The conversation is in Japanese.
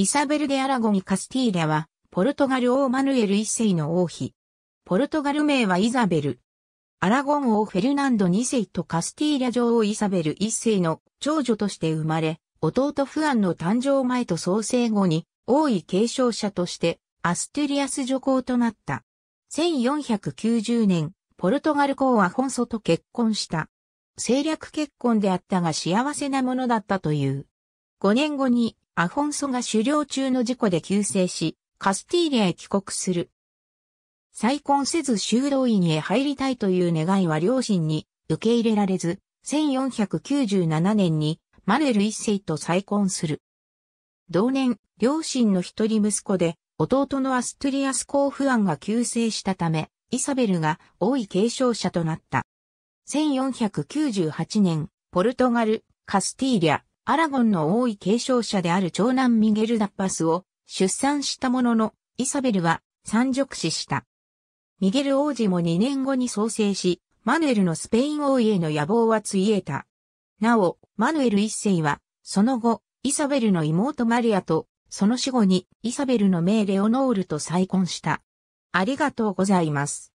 イサベルデ・アラゴン・カスティーリャは、ポルトガル王マヌエル一世の王妃。ポルトガル名はイザベル。アラゴン王フェルナンド二世とカスティーリャ女王イサベル一世の長女として生まれ、弟フアンの誕生前と創生後に、王位継承者として、アステリアス女皇となった。1490年、ポルトガル公アフォンソと結婚した。政略結婚であったが幸せなものだったという。5年後にアフォンソが狩猟中の事故で急逝し、カスティーリャへ帰国する。再婚せず修道院へ入りたいという願いは両親に受け入れられず、1497年にマネル一世と再婚する。同年、両親の一人息子で、弟のアストリアスコーフアンが急逝したため、イサベルが王位継承者となった。1498年、ポルトガル、カスティーリャ、アラゴンの王位継承者である長男ミゲル・ダッパスを出産したものの、イサベルは三辱死した。ミゲル王子も2年後に創生し、マヌエルのスペイン王位への野望はついえた。なお、マヌエル一世は、その後、イサベルの妹マリアと、その死後にイサベルの命レオノールと再婚した。ありがとうございます。